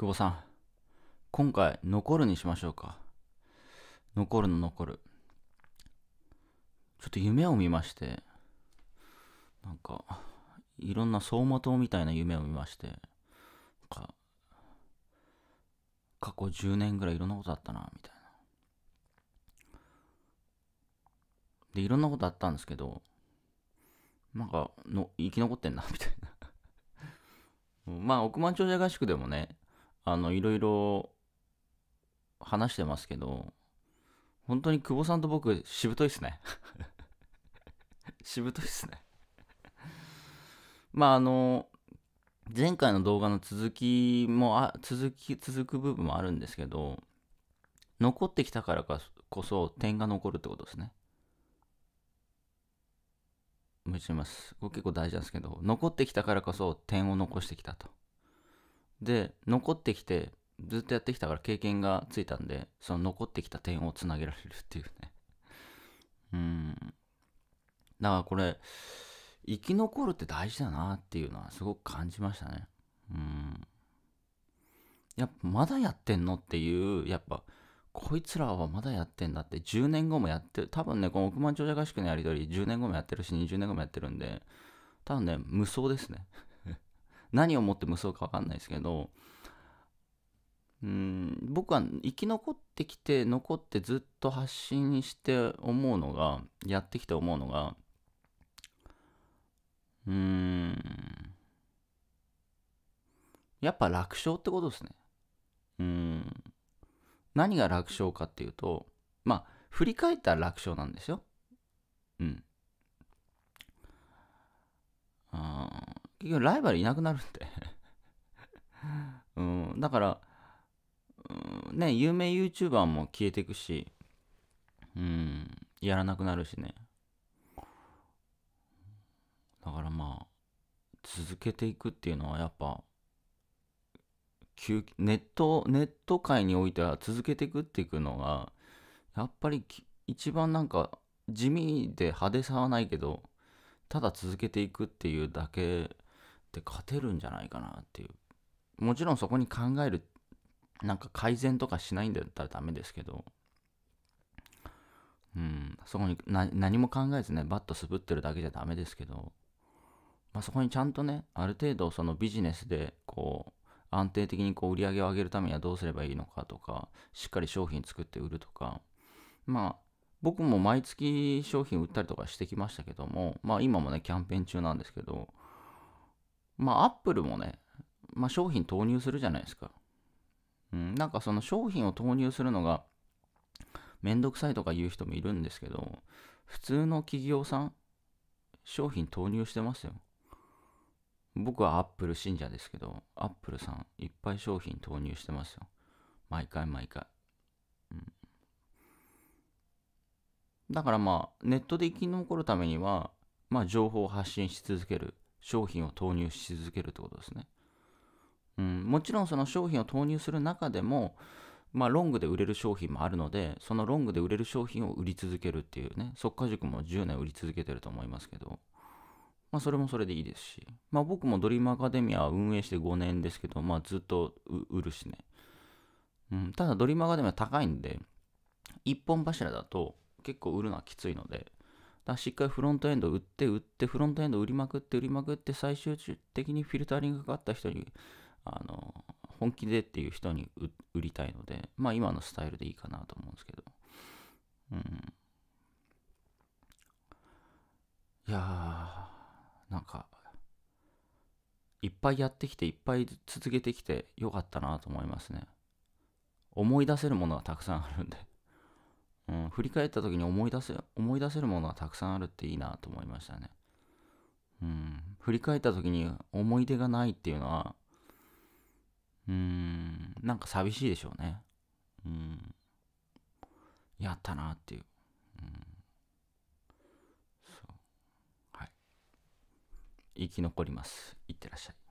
久保さん、今回、残るにしましょうか。残るの残る。ちょっと夢を見まして、なんか、いろんな走馬灯みたいな夢を見まして、過去10年ぐらいいろんなことあったな、みたいな。で、いろんなことあったんですけど、なんかの、生き残ってんな、みたいな。まあ、億万長者合宿でもね、あの、いろいろ話してますけど、本当に久保さんと僕、しぶといっすね。しぶといっすねまあ、あの、前回の動画の続きもあ続き続く部分もあるんですけど残ってきたからこそ点が残るってことですね。無視します。これ結構大事なんですけど残ってきたからこそ点を残してきたと。で残ってきてずっとやってきたから経験がついたんでその残ってきた点をつなげられるっていうねうんだからこれ生き残るって大事だなっていうのはすごく感じましたねうんやっぱまだやってんのっていうやっぱこいつらはまだやってんだって10年後もやってる多分ねこの億万長者合宿のやり取り10年後もやってるし20年後もやってるんで多分ね無双ですね何をもって結ぶか分かんないですけどうん僕は生き残ってきて残ってずっと発信して思うのがやってきて思うのがうんやっぱ楽勝ってことですねうん何が楽勝かっていうとまあ振り返ったら楽勝なんですようん結局ライバルいなくなるんで うん、だから、うん、ね、有名 YouTuber も消えていくし、うん、やらなくなるしね。だからまあ、続けていくっていうのはやっぱ、ネット、ネット界においては続けていくっていうのが、やっぱり一番なんか地味で派手さはないけど、ただ続けていくっていうだけって勝てるんじゃないかなっていうもちろんそこに考えるなんか改善とかしないんだったらダメですけどうんそこに何も考えずねバットすぶってるだけじゃダメですけど、まあ、そこにちゃんとねある程度そのビジネスでこう安定的にこう売り上げを上げるためにはどうすればいいのかとかしっかり商品作って売るとかまあ僕も毎月商品売ったりとかしてきましたけどもまあ今もねキャンペーン中なんですけどまあ、アップルもね、まあ、商品投入するじゃないですか。うん、なんかその商品を投入するのがめんどくさいとか言う人もいるんですけど、普通の企業さん、商品投入してますよ。僕はアップル信者ですけど、アップルさん、いっぱい商品投入してますよ。毎回毎回。うん、だからまあ、ネットで生き残るためには、まあ、情報を発信し続ける。商品を投入し続けるってことですね。うん、もちろんその商品を投入する中でも、まあ、ロングで売れる商品もあるので、そのロングで売れる商品を売り続けるっていうね、っか、塾も10年売り続けてると思いますけど、まあ、それもそれでいいですし、まあ、僕もドリームアカデミアは運営して5年ですけど、まあ、ずっと売るしね。うん、ただ、ドリームアカデミア高いんで、1本柱だと結構売るのはきついので、だしっかりフロントエンド売って売ってフロントエンド売りまくって売りまくって最終的にフィルタリングがかかった人にあの本気でっていう人に売りたいのでまあ今のスタイルでいいかなと思うんですけどうんいやーなんかいっぱいやってきていっぱい続けてきてよかったなと思いますね思い出せるものがたくさんあるんでうん、振り返った時に思い出せ思い出せるものはたくさんあるっていいなと思いましたね、うん、振り返った時に思い出がないっていうのはうんなんか寂しいでしょうねうんやったなっていう、うん、そうはい生き残りますいってらっしゃい